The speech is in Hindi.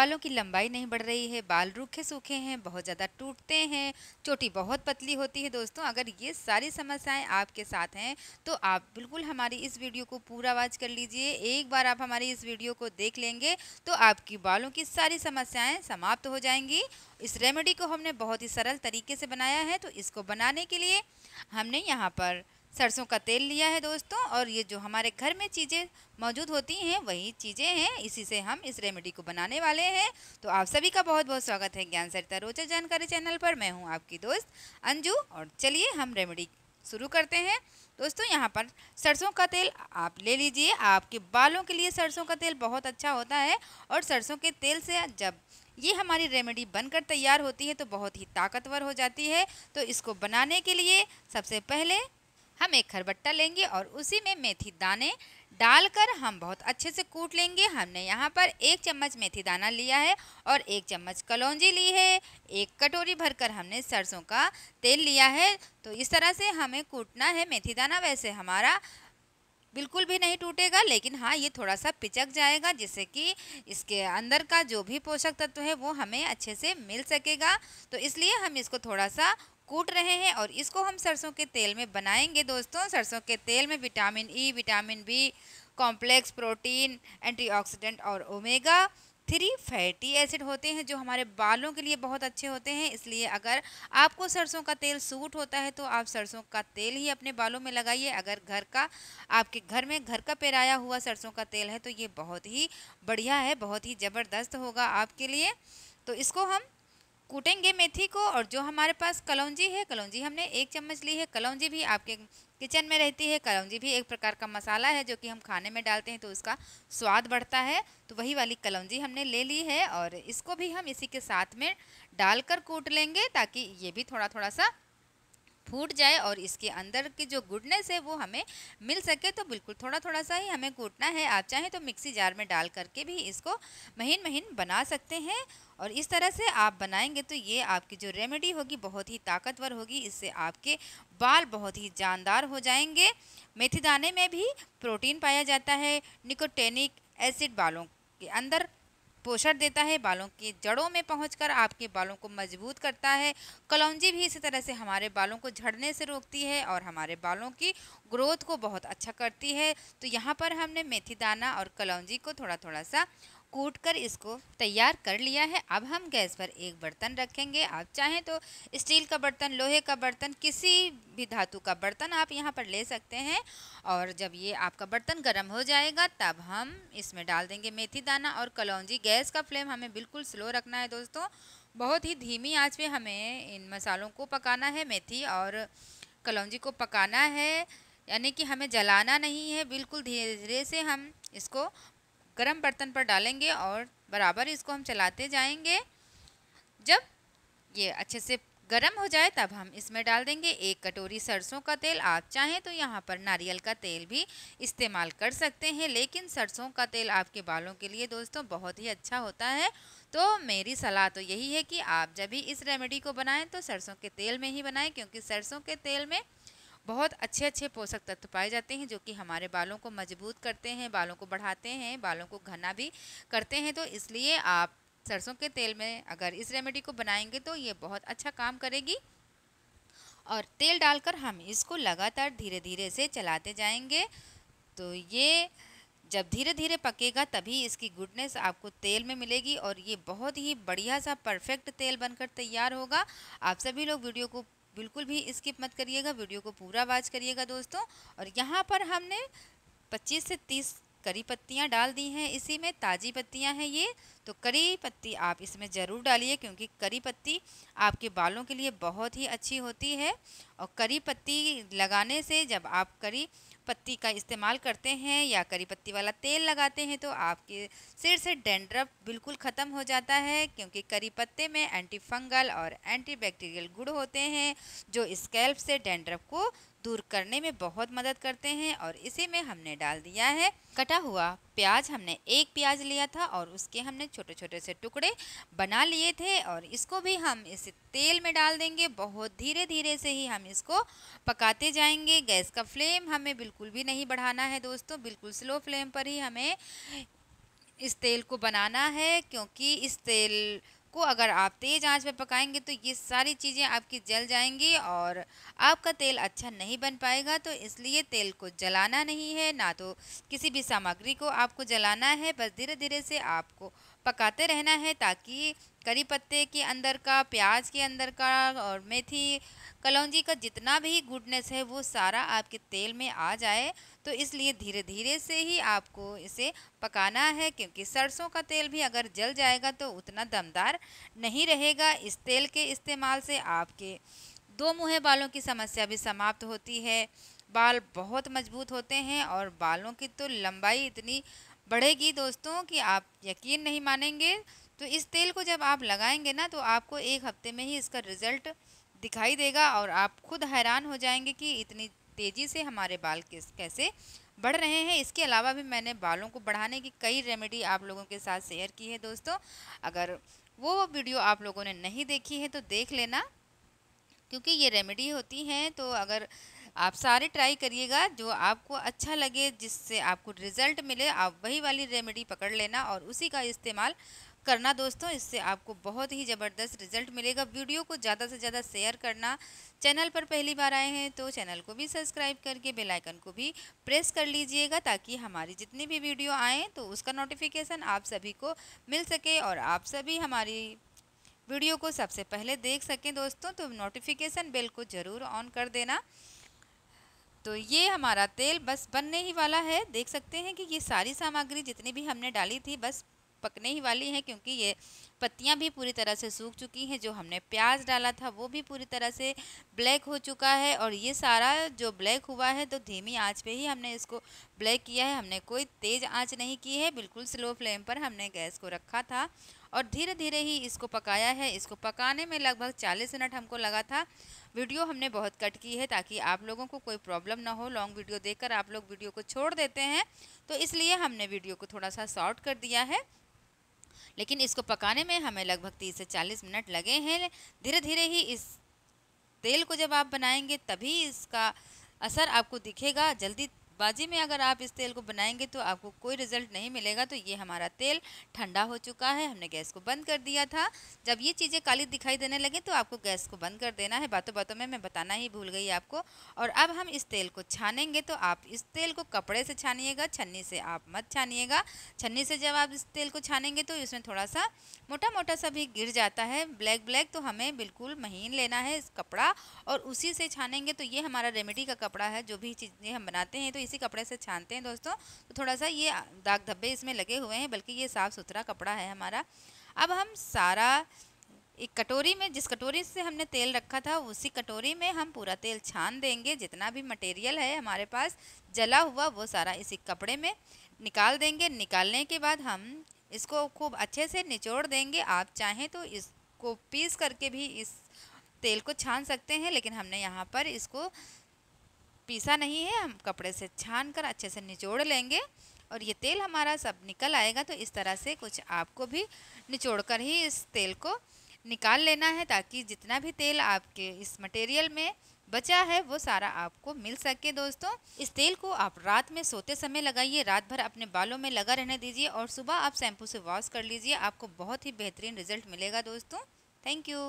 बालों की लंबाई नहीं बढ़ रही है बाल रूखे सूखे हैं बहुत ज़्यादा टूटते हैं चोटी बहुत पतली होती है दोस्तों अगर ये सारी समस्याएं आपके साथ हैं तो आप बिल्कुल हमारी इस वीडियो को पूरा वाच कर लीजिए एक बार आप हमारी इस वीडियो को देख लेंगे तो आपकी बालों की सारी समस्याएँ समाप्त हो जाएंगी इस रेमेडी को हमने बहुत ही सरल तरीके से बनाया है तो इसको बनाने के लिए हमने यहाँ पर सरसों का तेल लिया है दोस्तों और ये जो हमारे घर में चीज़ें मौजूद होती हैं वही चीज़ें हैं इसी से हम इस रेमेडी को बनाने वाले हैं तो आप सभी का बहुत बहुत स्वागत है ज्ञान सरिता रोचक जानकारी चैनल पर मैं हूँ आपकी दोस्त अंजू और चलिए हम रेमेडी शुरू करते हैं दोस्तों यहाँ पर सरसों का तेल आप ले लीजिए आपके बालों के लिए सरसों का तेल बहुत अच्छा होता है और सरसों के तेल से जब ये हमारी रेमेडी बनकर तैयार होती है तो बहुत ही ताकतवर हो जाती है तो इसको बनाने के लिए सबसे पहले हम एक खरबट्टा लेंगे और उसी में मेथी दाने डालकर हम बहुत अच्छे से कूट लेंगे हमने यहाँ पर एक चम्मच मेथी दाना लिया है और एक चम्मच कलौजी ली है एक कटोरी भरकर हमने सरसों का तेल लिया है तो इस तरह से हमें कूटना है मेथी दाना वैसे हमारा बिल्कुल भी नहीं टूटेगा लेकिन हाँ ये थोड़ा सा पिचक जाएगा जिससे कि इसके अंदर का जो भी पोषक तत्व है वो हमें अच्छे से मिल सकेगा तो इसलिए हम इसको थोड़ा सा कूट रहे हैं और इसको हम सरसों के तेल में बनाएंगे दोस्तों सरसों के तेल में vitamin E e, vitamin B complex protein antioxidant और ओमेगा थ्री फैटी एसिड होते हैं जो हमारे बालों के लिए बहुत अच्छे होते हैं इसलिए अगर आपको सरसों का तेल सूट होता है तो आप सरसों का तेल ही अपने बालों में लगाइए अगर घर का आपके घर में घर का पेराया हुआ सरसों का तेल है तो ये बहुत ही बढ़िया है बहुत ही ज़बरदस्त होगा आपके लिए तो इसको हम कूटेंगे मेथी को और जो हमारे पास कलौजी है कलौजी हमने एक चम्मच ली है कलौजी भी आपके किचन में रहती है कलौजी भी एक प्रकार का मसाला है जो कि हम खाने में डालते हैं तो उसका स्वाद बढ़ता है तो वही वाली कलौजी हमने ले ली है और इसको भी हम इसी के साथ में डालकर कूट लेंगे ताकि ये भी थोड़ा थोड़ा सा फूट जाए और इसके अंदर की जो गुडनेस है वो हमें मिल सके तो बिल्कुल थोड़ा थोड़ा सा ही हमें कूटना है आप चाहें तो मिक्सी जार में डाल करके भी इसको महीन महीन बना सकते हैं और इस तरह से आप बनाएंगे तो ये आपकी जो रेमेडी होगी बहुत ही ताकतवर होगी इससे आपके बाल बहुत ही जानदार हो जाएंगे मेथी दाने में भी प्रोटीन पाया जाता है निकोटेनिक एसिड बालों के अंदर पोषण देता है बालों की जड़ों में पहुंचकर आपके बालों को मजबूत करता है कलौंजी भी इसी तरह से हमारे बालों को झड़ने से रोकती है और हमारे बालों की ग्रोथ को बहुत अच्छा करती है तो यहाँ पर हमने मेथी दाना और कलौंजी को थोड़ा थोड़ा सा कूट कर इसको तैयार कर लिया है अब हम गैस पर एक बर्तन रखेंगे आप चाहें तो स्टील का बर्तन लोहे का बर्तन किसी भी धातु का बर्तन आप यहाँ पर ले सकते हैं और जब ये आपका बर्तन गर्म हो जाएगा तब हम इसमें डाल देंगे मेथी दाना और कलौजी गैस का फ्लेम हमें बिल्कुल स्लो रखना है दोस्तों बहुत ही धीमी आँच पर हमें इन मसालों को पकाना है मेथी और कलौजी को पकाना है यानी कि हमें जलाना नहीं है बिल्कुल धीरे धीरे से हम इसको गर्म बर्तन पर डालेंगे और बराबर इसको हम चलाते जाएंगे जब ये अच्छे से गर्म हो जाए तब हम इसमें डाल देंगे एक कटोरी सरसों का तेल आप चाहें तो यहाँ पर नारियल का तेल भी इस्तेमाल कर सकते हैं लेकिन सरसों का तेल आपके बालों के लिए दोस्तों बहुत ही अच्छा होता है तो मेरी सलाह तो यही है कि आप जब भी इस रेमेडी को बनाएं तो सरसों के तेल में ही बनाएं क्योंकि सरसों के तेल में बहुत अच्छे अच्छे पोषक तत्व पाए जाते हैं जो कि हमारे बालों को मजबूत करते हैं बालों को बढ़ाते हैं बालों को घना भी करते हैं तो इसलिए आप सरसों के तेल में अगर इस रेमेडी को बनाएंगे तो ये बहुत अच्छा काम करेगी और तेल डालकर हम इसको लगातार धीरे धीरे से चलाते जाएंगे तो ये जब धीरे धीरे पकेगा तभी इसकी गुडनेस आपको तेल में मिलेगी और ये बहुत ही बढ़िया सा परफेक्ट तेल बनकर तैयार होगा आप सभी लोग वीडियो को बिल्कुल भी स्किप मत करिएगा वीडियो को पूरा वाच करिएगा दोस्तों और यहाँ पर हमने पच्चीस से तीस करी पत्तियाँ डाल दी हैं इसी में ताज़ी पत्तियाँ हैं ये तो करी पत्ती आप इसमें ज़रूर डालिए क्योंकि करी पत्ती आपके बालों के लिए बहुत ही अच्छी होती है और करी पत्ती लगाने से जब आप करी पत्ती का इस्तेमाल करते हैं या करी पत्ती वाला तेल लगाते हैं तो आपके सिर से डेंड्रफ बिल्कुल ख़त्म हो जाता है क्योंकि करी पत्ते में एंटी फंगल और एंटी बैक्टीरियल होते हैं जो स्कैल्प से डेंड्रफ को दूर करने में बहुत मदद करते हैं और इसी में हमने डाल दिया है कटा हुआ प्याज हमने एक प्याज लिया था और उसके हमने छोटे छोटे से टुकड़े बना लिए थे और इसको भी हम इस तेल में डाल देंगे बहुत धीरे धीरे से ही हम इसको पकाते जाएंगे गैस का फ्लेम हमें बिल्कुल भी नहीं बढ़ाना है दोस्तों बिल्कुल स्लो फ्लेम पर ही हमें इस तेल को बनाना है क्योंकि इस तेल को अगर आप तेज़ आंच पर पकाएंगे तो ये सारी चीज़ें आपकी जल जाएंगी और आपका तेल अच्छा नहीं बन पाएगा तो इसलिए तेल को जलाना नहीं है ना तो किसी भी सामग्री को आपको जलाना है बस धीरे धीरे से आपको पकाते रहना है ताकि करी पत्ते के अंदर का प्याज के अंदर का और मेथी कलौजी का जितना भी गुडनेस है वो सारा आपके तेल में आ जाए तो इसलिए धीरे धीरे से ही आपको इसे पकाना है क्योंकि सरसों का तेल भी अगर जल जाएगा तो उतना दमदार नहीं रहेगा इस तेल के इस्तेमाल से आपके दो मुँह बालों की समस्या भी समाप्त होती है बाल बहुत मजबूत होते हैं और बालों की तो लंबाई इतनी बढ़ेगी दोस्तों कि आप यकीन नहीं मानेंगे तो इस तेल को जब आप लगाएंगे ना तो आपको एक हफ्ते में ही इसका रिज़ल्ट दिखाई देगा और आप खुद हैरान हो जाएंगे कि इतनी तेज़ी से हमारे बाल किस कैसे बढ़ रहे हैं इसके अलावा भी मैंने बालों को बढ़ाने की कई रेमेडी आप लोगों के साथ शेयर की है दोस्तों अगर वो वीडियो आप लोगों ने नहीं देखी है तो देख लेना क्योंकि ये रेमेडी होती हैं तो अगर आप सारे ट्राई करिएगा जो आपको अच्छा लगे जिससे आपको रिज़ल्ट मिले आप वही वाली रेमेडी पकड़ लेना और उसी का इस्तेमाल करना दोस्तों इससे आपको बहुत ही ज़बरदस्त रिजल्ट मिलेगा वीडियो को ज़्यादा से ज़्यादा शेयर करना चैनल पर पहली बार आए हैं तो चैनल को भी सब्सक्राइब करके बेल आइकन को भी प्रेस कर लीजिएगा ताकि हमारी जितनी भी वीडियो आएँ तो उसका नोटिफिकेशन आप सभी को मिल सके और आप सभी हमारी वीडियो को सबसे पहले देख सकें दोस्तों तो नोटिफिकेशन बेल को ज़रूर ऑन कर देना तो ये हमारा तेल बस बनने ही वाला है देख सकते हैं कि ये सारी सामग्री जितनी भी हमने डाली थी बस पकने ही वाली हैं क्योंकि ये पत्तियां भी पूरी तरह से सूख चुकी हैं जो हमने प्याज डाला था वो भी पूरी तरह से ब्लैक हो चुका है और ये सारा जो ब्लैक हुआ है तो धीमी आंच पे ही हमने इसको ब्लैक किया है हमने कोई तेज़ आंच नहीं की है बिल्कुल स्लो फ्लेम पर हमने गैस को रखा था और धीरे धीरे ही इसको पकाया है इसको पकाने में लगभग 40 मिनट हमको लगा था वीडियो हमने बहुत कट की है ताकि आप लोगों को कोई प्रॉब्लम ना हो लॉन्ग वीडियो देखकर आप लोग वीडियो को छोड़ देते हैं तो इसलिए हमने वीडियो को थोड़ा सा शॉर्ट कर दिया है लेकिन इसको पकाने में हमें लगभग तीस से चालीस मिनट लगे हैं धीरे धीरे ही इस तेल को जब आप बनाएंगे तभी इसका असर आपको दिखेगा जल्दी बाजी में अगर आप इस तेल को बनाएंगे तो आपको कोई रिजल्ट नहीं मिलेगा तो ये हमारा तेल ठंडा हो चुका है हमने गैस को बंद कर दिया था जब ये चीज़ें काली दिखाई देने लगे तो आपको गैस को बंद कर देना है बातों बातों में मैं बताना ही भूल गई आपको और अब हम इस तेल को छानेंगे तो आप इस तेल को कपड़े से छानिएगा छन्नी से आप मत छानिएगा छन्नी से जब आप इस तेल को छानेंगे तो इसमें थोड़ा सा मोटा मोटा सा भी गिर जाता है ब्लैक ब्लैक तो हमें बिल्कुल महीन लेना है इस कपड़ा और उसी से छानेंगे तो ये हमारा रेमेडी का कपड़ा है जो भी चीज़ें हम बनाते हैं तो इस इसी कपड़े से छानते हैं दोस्तों तो थोड़ा सा ये दाग धब्बे इसमें लगे हुए हैं बल्कि ये साफ़ सुथरा कपड़ा है हमारा अब हम सारा एक कटोरी में जिस कटोरी से हमने तेल रखा था उसी कटोरी में हम पूरा तेल छान देंगे जितना भी मटेरियल है हमारे पास जला हुआ वो सारा इसी कपड़े में निकाल देंगे निकालने के बाद हम इसको खूब अच्छे से निचोड़ देंगे आप चाहें तो इसको पीस करके भी इस तेल को छान सकते हैं लेकिन हमने यहाँ पर इसको पीसा नहीं है हम कपड़े से छान कर अच्छे से निचोड़ लेंगे और ये तेल हमारा सब निकल आएगा तो इस तरह से कुछ आपको भी निचोड़ कर ही इस तेल को निकाल लेना है ताकि जितना भी तेल आपके इस मटेरियल में बचा है वो सारा आपको मिल सके दोस्तों इस तेल को आप रात में सोते समय लगाइए रात भर अपने बालों में लगा रहने दीजिए और सुबह आप शैम्पू से वॉश कर लीजिए आपको बहुत ही बेहतरीन रिजल्ट मिलेगा दोस्तों थैंक यू